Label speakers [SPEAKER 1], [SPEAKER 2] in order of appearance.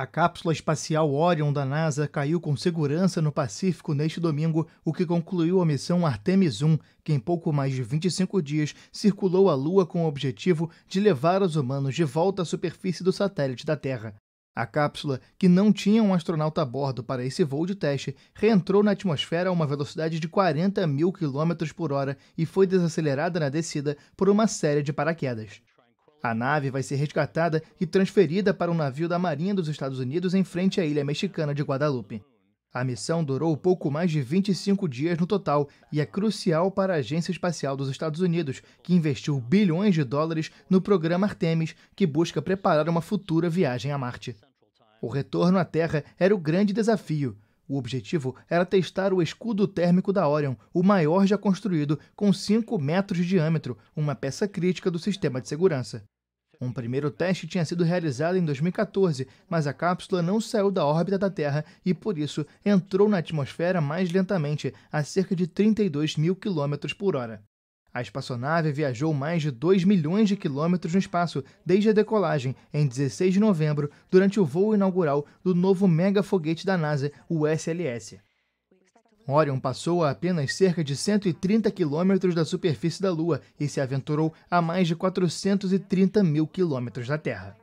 [SPEAKER 1] A cápsula espacial Orion da NASA caiu com segurança no Pacífico neste domingo, o que concluiu a missão Artemis 1, que em pouco mais de 25 dias circulou a Lua com o objetivo de levar os humanos de volta à superfície do satélite da Terra. A cápsula, que não tinha um astronauta a bordo para esse voo de teste, reentrou na atmosfera a uma velocidade de 40 mil km por hora e foi desacelerada na descida por uma série de paraquedas. A nave vai ser resgatada e transferida para um navio da Marinha dos Estados Unidos em frente à ilha mexicana de Guadalupe. A missão durou pouco mais de 25 dias no total e é crucial para a Agência Espacial dos Estados Unidos, que investiu bilhões de dólares no programa Artemis, que busca preparar uma futura viagem a Marte. O retorno à Terra era o grande desafio. O objetivo era testar o escudo térmico da Orion, o maior já construído, com 5 metros de diâmetro, uma peça crítica do sistema de segurança. Um primeiro teste tinha sido realizado em 2014, mas a cápsula não saiu da órbita da Terra e, por isso, entrou na atmosfera mais lentamente, a cerca de 32 mil quilômetros por hora. A espaçonave viajou mais de 2 milhões de quilômetros no espaço desde a decolagem, em 16 de novembro, durante o voo inaugural do novo mega foguete da NASA, o SLS. Orion passou a apenas cerca de 130 quilômetros da superfície da Lua e se aventurou a mais de 430 mil quilômetros da Terra.